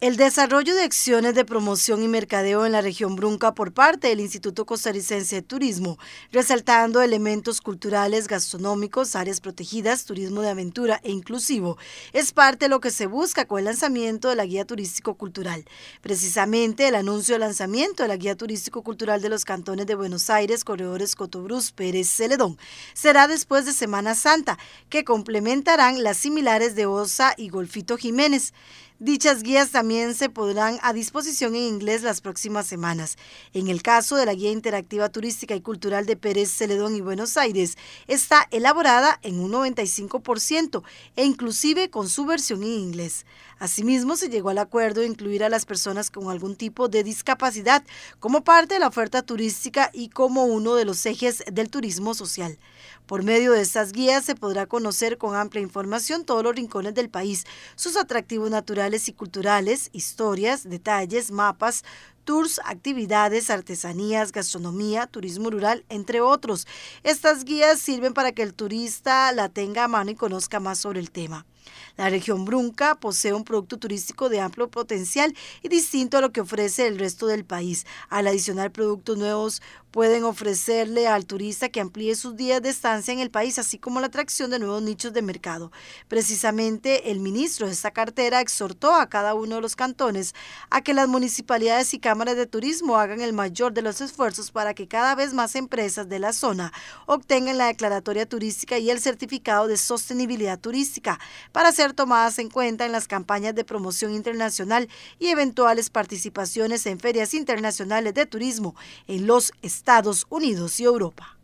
El desarrollo de acciones de promoción y mercadeo en la región Brunca por parte del Instituto Costarricense de Turismo, resaltando elementos culturales, gastronómicos, áreas protegidas, turismo de aventura e inclusivo, es parte de lo que se busca con el lanzamiento de la Guía Turístico-Cultural. Precisamente el anuncio de lanzamiento de la Guía Turístico-Cultural de los cantones de Buenos Aires, Corredores Cotobruz, Pérez, Celedón, será después de Semana Santa, que complementarán las similares de Osa y Golfito Jiménez. Dichas guías también se podrán a disposición en inglés las próximas semanas. En el caso de la Guía Interactiva Turística y Cultural de Pérez Celedón y Buenos Aires, está elaborada en un 95% e inclusive con su versión en inglés. Asimismo, se llegó al acuerdo de incluir a las personas con algún tipo de discapacidad como parte de la oferta turística y como uno de los ejes del turismo social. Por medio de estas guías se podrá conocer con amplia información todos los rincones del país, sus atractivos naturales, y culturales, historias, detalles, mapas, tours, actividades, artesanías, gastronomía, turismo rural, entre otros. Estas guías sirven para que el turista la tenga a mano y conozca más sobre el tema. La región Brunca posee un producto turístico de amplio potencial y distinto a lo que ofrece el resto del país. Al adicionar productos nuevos pueden ofrecerle al turista que amplíe sus días de estancia en el país, así como la atracción de nuevos nichos de mercado. Precisamente el ministro de esta cartera exhortó a cada uno de los cantones a que las municipalidades y cámaras de turismo hagan el mayor de los esfuerzos para que cada vez más empresas de la zona obtengan la declaratoria turística y el certificado de sostenibilidad turística para ser tomadas en cuenta en las campañas de promoción internacional y eventuales participaciones en ferias internacionales de turismo en los estados Estados Unidos y Europa.